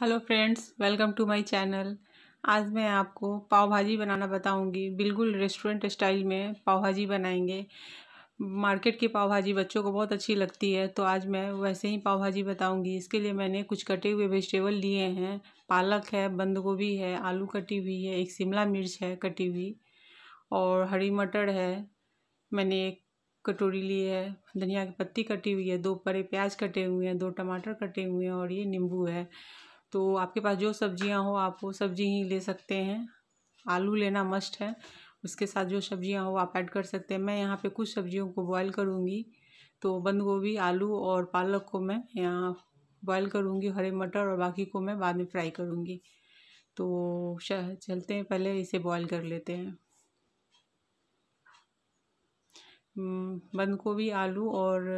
hello friends welcome to my channel आज मैं आपको पाव भाजी बनाना बताऊंगी बिल्कुल रेस्टोरेंट स्टाइल में पाव भाजी बनाएंगे मार्केट की पाव भाजी बच्चों को बहुत अच्छी लगती है तो आज मैं वैसे ही पाव भाजी बताऊंगी इसके लिए मैंने कुछ कटे हुए वेजिटेबल लिए हैं पालक है बंद गोभी है आलू कटी हुई है एक शिमला मिर्च है कटी हुई और हरी मटर है मैंने एक कटोरी ली है धनिया की पत्ती कटी हुई है दो परे प्याज कटे हुए हैं दो टमाटर कटे हुए हैं और ये नींबू है तो आपके पास जो सब्जियां हो आप वो सब्जी ही ले सकते हैं आलू लेना मस्ट है उसके साथ जो सब्जियां हो आप ऐड कर सकते हैं मैं यहाँ पे कुछ सब्जियों को बॉईल करूँगी तो बंद गोभी आलू और पालक को मैं यहाँ बॉईल करूँगी हरे मटर और बाकी को मैं बाद में फ्राई करूँगी तो चलते हैं पहले इसे बॉईल कर लेते हैं हम्म, बंद गोभी आलू और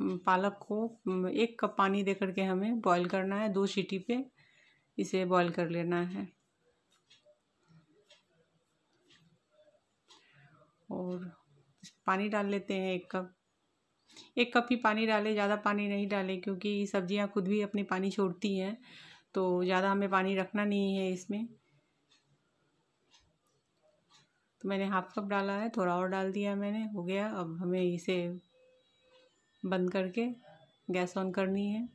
हम्म, पालक को हम्म, एक कप पानी दे करके हमें बॉईल करना है दो सीटी पे इसे बॉईल कर लेना है और पानी डाल लेते हैं एक कप एक कप ही पानी डालें ज़्यादा पानी नहीं डालें क्योंकि सब्जियां खुद भी अपने पानी छोड़ती हैं तो ज़्यादा हमें पानी रखना नहीं है इसमें तो मैंने हाफ कप डाला है थोड़ा और डाल दिया मैंने हो गया अब हमें इसे बंद करके गैस ऑन करनी है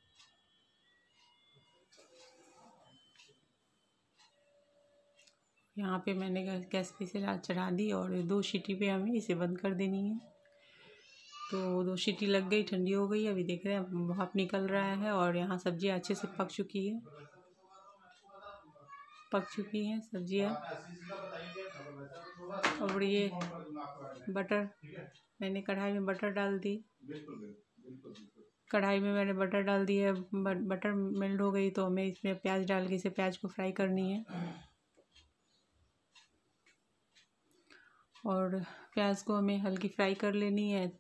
यहाँ पे मैंने गैस पे से चढ़ा दी और दो सीटी पे हमें इसे बंद कर देनी है तो दो सीटी लग गई ठंडी हो गई अभी देख रहे हैं भाप निकल रहा है और यहाँ सब्जियाँ अच्छे से पक चुकी है पक चुकी हैं सब्जियाँ और ये बटर मैंने कढ़ाई में बटर डाल दी कढ़ाई में मैंने बटर डाल दी है बटर मेल्ट हो गई तो हमें इसमें प्याज डाल के इसे प्याज को फ्राई करनी है और प्याज को हमें हल्की फ्राई कर लेनी है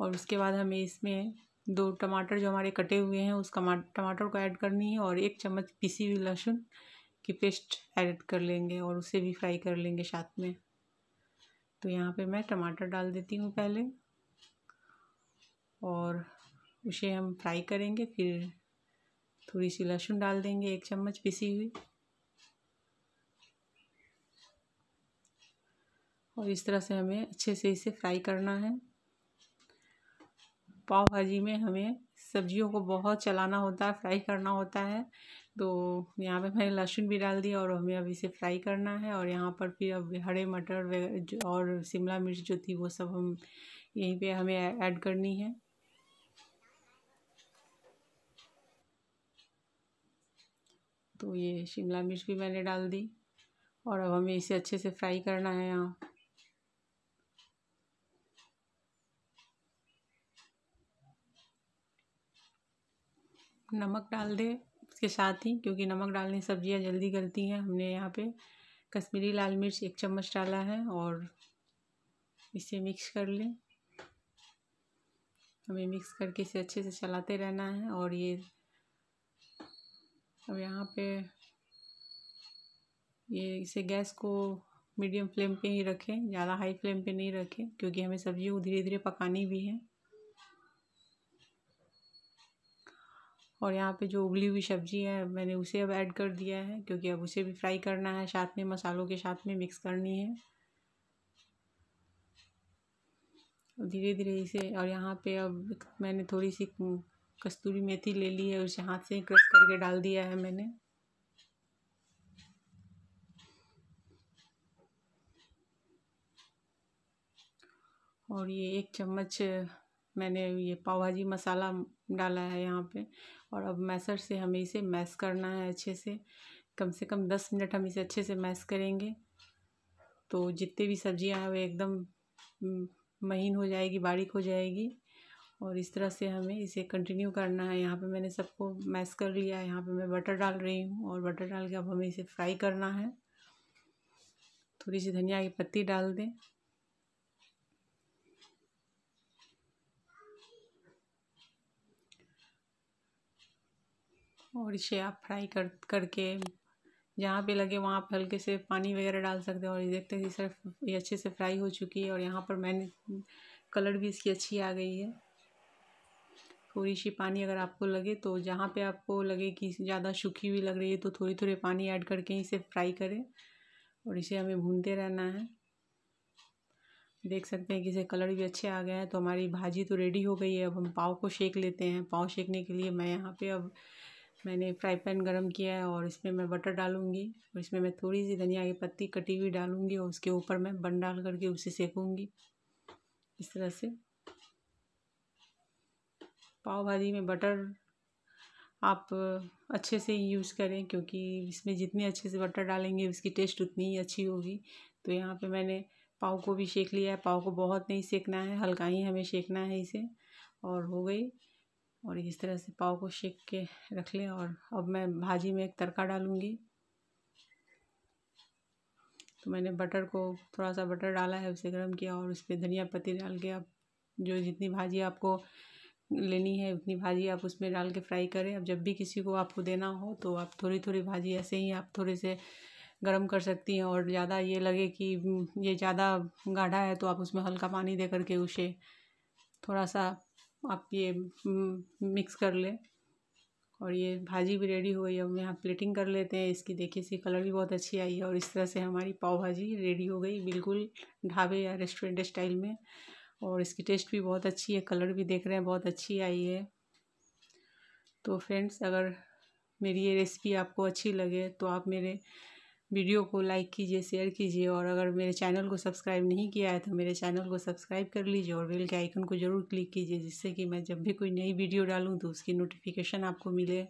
और उसके बाद हमें इसमें दो टमाटर जो हमारे कटे हुए हैं उस टमाटर को ऐड करनी है और एक चम्मच पिसी हुई लहसुन की पेस्ट ऐड कर लेंगे और उसे भी फ्राई कर लेंगे साथ में तो यहाँ पे मैं टमाटर डाल देती हूँ पहले और उसे हम फ्राई करेंगे फिर थोड़ी सी लहसुन डाल देंगे एक चम्मच पीसी हुई और इस तरह से हमें अच्छे से इसे फ्राई करना है पाव भाजी में हमें सब्जियों को बहुत चलाना होता है फ्राई करना होता है तो यहाँ पे मैंने लहसुन भी डाल दिया और हमें अब इसे फ्राई करना है और यहाँ पर फिर अब हरे मटर और शिमला मिर्च जो थी वो सब हम यहीं पे हमें ऐड करनी है तो ये शिमला मिर्च भी मैंने डाल दी और अब हमें इसे अच्छे से फ्राई करना है यहाँ नमक डाल दें इसके साथ ही क्योंकि नमक डालने सब्जियां जल्दी गलती हैं हमने यहाँ पे कश्मीरी लाल मिर्च एक चम्मच डाला है और इसे मिक्स कर लें हमें मिक्स करके इसे अच्छे से चलाते रहना है और ये अब यहाँ पे ये इसे गैस को मीडियम फ्लेम पे ही रखें ज़्यादा हाई फ्लेम पे नहीं रखें क्योंकि हमें सब्जी को धीरे धीरे पकानी भी है और यहाँ पे जो उबली हुई सब्ज़ी है मैंने उसे अब ऐड कर दिया है क्योंकि अब उसे भी फ्राई करना है साथ में मसालों के साथ में मिक्स करनी है धीरे धीरे इसे और यहाँ पे अब मैंने थोड़ी सी कस्तूरी मेथी ले ली है उसे हाथ से ही क्रश करके डाल दिया है मैंने और ये एक चम्मच मैंने ये पाव भाजी मसाला डाला है यहाँ पे और अब मैसर से हमें इसे मैस करना है अच्छे से कम से कम दस मिनट हम इसे अच्छे से मैस करेंगे तो जितने भी सब्जियाँ हैं वो एकदम महीन हो जाएगी बारीक हो जाएगी और इस तरह से हमें इसे कंटिन्यू करना है यहाँ पे मैंने सबको मैस कर लिया है यहाँ पे मैं बटर डाल रही हूँ और बटर डाल के अब हमें इसे फ्राई करना है थोड़ी सी धनिया की पत्ती डाल दें और इसे आप फ्राई कर करके जहाँ पे लगे वहाँ पर हल्के से पानी वगैरह डाल सकते हैं और ये देखते हैं सिर्फ ये अच्छे से फ्राई हो चुकी है और यहाँ पर मैंने कलर भी इसकी अच्छी आ गई है थोड़ी सी पानी अगर आपको लगे तो जहाँ पे आपको लगे कि ज़्यादा सूखी हुई लग रही है तो थोड़ी थोड़ी पानी ऐड करके इसे फ्राई करें और इसे हमें भूनते रहना है देख सकते हैं कि इसे कलर भी अच्छे आ गए हैं तो हमारी भाजी तो रेडी हो गई है अब हम पाव को सेक लेते हैं पाव सेकने के लिए मैं यहाँ पर अब मैंने फ्राई पैन गरम किया है और इसमें मैं बटर डालूँगी और इसमें मैं थोड़ी सी धनिया की पत्ती कटी हुई डालूँगी और उसके ऊपर मैं बन डाल करके उसे सेकूँगी इस तरह से पाव भाजी में बटर आप अच्छे से यूज़ करें क्योंकि इसमें जितनी अच्छे से बटर डालेंगे उसकी टेस्ट उतनी ही अच्छी होगी तो यहाँ पे मैंने पाव को भी सेक लिया है पाव को बहुत नहीं सेकना है हल्का ही हमें सेकना है इसे और हो गई और इस तरह से पाव को शेक के रख लें और अब मैं भाजी में एक तड़का डालूँगी तो मैंने बटर को थोड़ा सा बटर डाला है उसे गर्म किया और उस पर धनिया पत्ती डाल के आप जो जितनी भाजी आपको लेनी है उतनी भाजी आप उसमें डाल के फ्राई करें अब जब भी किसी को आपको देना हो तो आप थोड़ी थोड़ी भाजी ऐसे ही आप थोड़े से गर्म कर सकती हैं और ज़्यादा ये लगे कि ये ज़्यादा गाढ़ा है तो आप उसमें हल्का पानी दे करके उसे थोड़ा सा आप ये मिक्स हम्म, कर लें और ये भाजी भी रेडी हो गई अब यहाँ प्लेटिंग कर लेते हैं इसकी देखिए इसकी कलर भी बहुत अच्छी आई है और इस तरह से हमारी पाव भाजी रेडी हो गई बिल्कुल ढाबे या रेस्टोरेंट स्टाइल में और इसकी टेस्ट भी बहुत अच्छी है कलर भी देख रहे हैं बहुत अच्छी आई है तो फ्रेंड्स अगर मेरी ये रेसिपी आपको अच्छी लगे तो आप मेरे वीडियो को लाइक कीजिए शेयर कीजिए और अगर मेरे चैनल को सब्सक्राइब नहीं किया है तो मेरे चैनल को सब्सक्राइब कर लीजिए और बेल के आइकन को ज़रूर क्लिक कीजिए जिससे कि मैं जब भी कोई नई वीडियो डालूँ तो उसकी नोटिफिकेशन आपको मिले